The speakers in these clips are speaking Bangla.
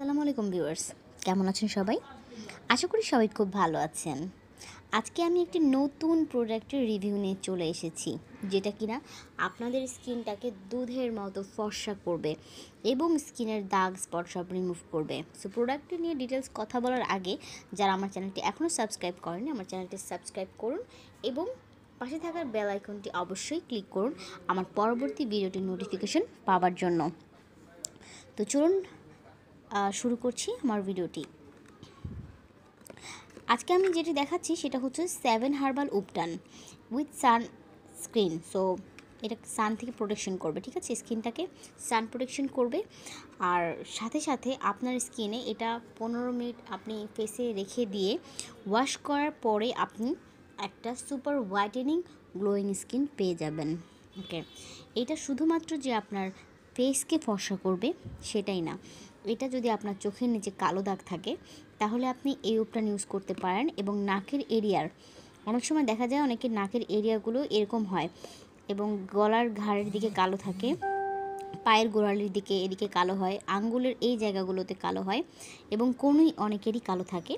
আসসালামু আলাইকুম ভিউয়ার্স কেমন আছেন সবাই আশা করি সবাই খুব ভালো আছেন আজকে আমি একটি নতুন প্রোডাক্টের রিভিউ নিয়ে চলে এসেছি যেটা কিনা আপনাদের স্কিনটাকে দুধের মতো ফর্সা করবে এবং স্কিনের দাগ স্পট সব রিমুভ করবে সো প্রোডাক্টটি নিয়ে ডিটেলস কথা বলার আগে যারা আমার চ্যানেলটি এখনও সাবস্ক্রাইব করেনি আমার চ্যানেলটি সাবস্ক্রাইব করুন এবং পাশে থাকার বেল আইকনটি অবশ্যই ক্লিক করুন আমার পরবর্তী ভিডিওটির নোটিফিকেশন পাওয়ার জন্য তো চলুন শুরু করছি আমার ভিডিওটি আজকে আমি যেটি দেখাচ্ছি সেটা হচ্ছে seven herbal ubtan with sunscreen so এটা সান থেকে প্রোটেকশন করবে ঠিক আছে স্কিনটাকে সান প্রোটেকশন করবে আর সাথে সাথে আপনার স্কিনে এটা পনেরো মিনিট আপনি ফেসে রেখে দিয়ে ওয়াশ করার পরে আপনি একটা সুপার হোয়াইটেনিং গ্লোয়িং স্কিন পেয়ে যাবেন ওকে এটা শুধুমাত্র যে আপনার ফেসকে ফসা করবে সেটাই না এটা যদি আপনার চোখের নিচে কালো দাগ থাকে তাহলে আপনি এই উপটা ইউজ করতে পারেন এবং নাকের এরিয়ার অনেক সময় দেখা যায় অনেকের নাকের এরিয়াগুলো এরকম হয় এবং গলার ঘাড়ের দিকে কালো থাকে পায়ের গোড়ালির দিকে এদিকে কালো হয় আঙ্গুলের এই জায়গাগুলোতে কালো হয় এবং কোনোই অনেকেরই কালো থাকে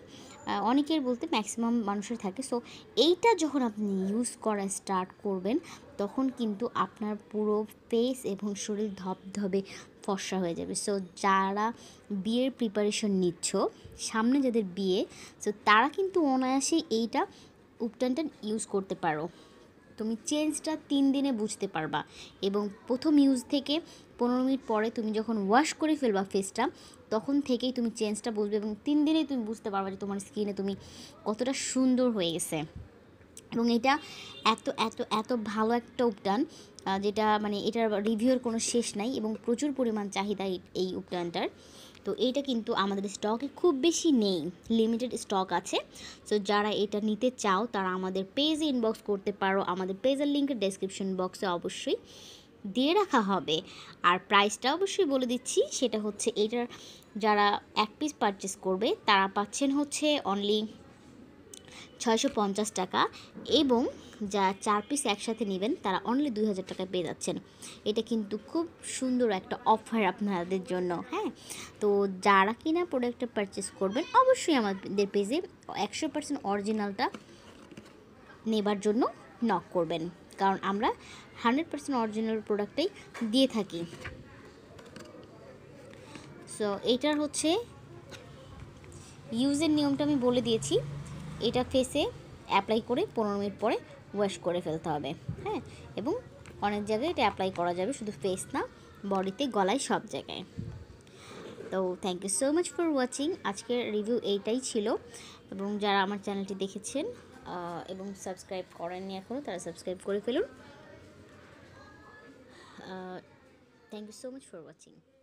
অনেকের বলতে ম্যাক্সিমাম মানুষের থাকে সো এইটা যখন আপনি ইউজ করা স্টার্ট করবেন তখন কিন্তু আপনার পুরো ফেস এবং শরীর ধবধবে ফর্সা হয়ে যাবে সো যারা বিয়ের প্রিপারেশন নিচ্ছ সামনে যাদের বিয়ে সো তারা কিন্তু অনায়াসে এইটা উপটানটা ইউজ করতে পারো তুমি চেঞ্জটা তিন দিনে বুঝতে পারবা এবং প্রথম ইউজ থেকে পনেরো মিনিট পরে তুমি যখন ওয়াশ করে ফেলবা ফেসটা তখন থেকেই তুমি চেঞ্জটা বুঝবে এবং তিন দিনেই তুমি বুঝতে পারবা যে তোমার স্কিনে তুমি কতটা সুন্দর হয়ে গেছে এবং এটা এত এত এত ভালো একটা উপটান যেটা মানে এটার রিভিউর কোনো শেষ নাই এবং প্রচুর পরিমাণ চাহিদা এই উপটানটার তো এইটা কিন্তু আমাদের স্টকে খুব বেশি নেই লিমিটেড স্টক আছে সো যারা এটা নিতে চাও তারা আমাদের পেজে ইনবক্স করতে পারো আমাদের পেজের লিঙ্কের ডেসক্রিপশন বক্সে অবশ্যই দিয়ে রাখা হবে আর প্রাইসটা অবশ্যই বলে দিচ্ছি সেটা হচ্ছে এটার যারা এক পিস পারচেস করবে তারা পাচ্ছেন হচ্ছে অনলি ছয়শো টাকা এবং যা চার পিস একসাথে নেবেন তারা অনলি দুই হাজার টাকা পেয়ে যাচ্ছেন এটা কিন্তু খুব সুন্দর একটা অফার আপনাদের জন্য হ্যাঁ তো যারা কিনা প্রোডাক্টটা পারচেস করবেন অবশ্যই আমাদের পেজে একশো পার্সেন্ট অরিজিনালটা নেবার জন্য নক করবেন কারণ আমরা হান্ড্রেড পার্সেন্ট অরিজিনাল প্রোডাক্টটাই দিয়ে থাকি সো এইটার হচ্ছে ইউজের নিয়মটা আমি বলে দিয়েছি এটা ফেসে অ্যাপ্লাই করে পনেরো মিনিট পরে ওয়াশ করে ফেলতে হবে হ্যাঁ এবং অনেক জায়গায় এটা অ্যাপ্লাই করা যাবে শুধু ফেস না বডিতে গলায় সব জায়গায় তো thank you so much for watching আজকের রিভিউ এইটাই ছিল এবং যারা আমার চ্যানেলটি দেখেছেন এবং সাবস্ক্রাইব করেননি এখনও তারা সাবস্ক্রাইব করে ফেলুন thank you so much for watching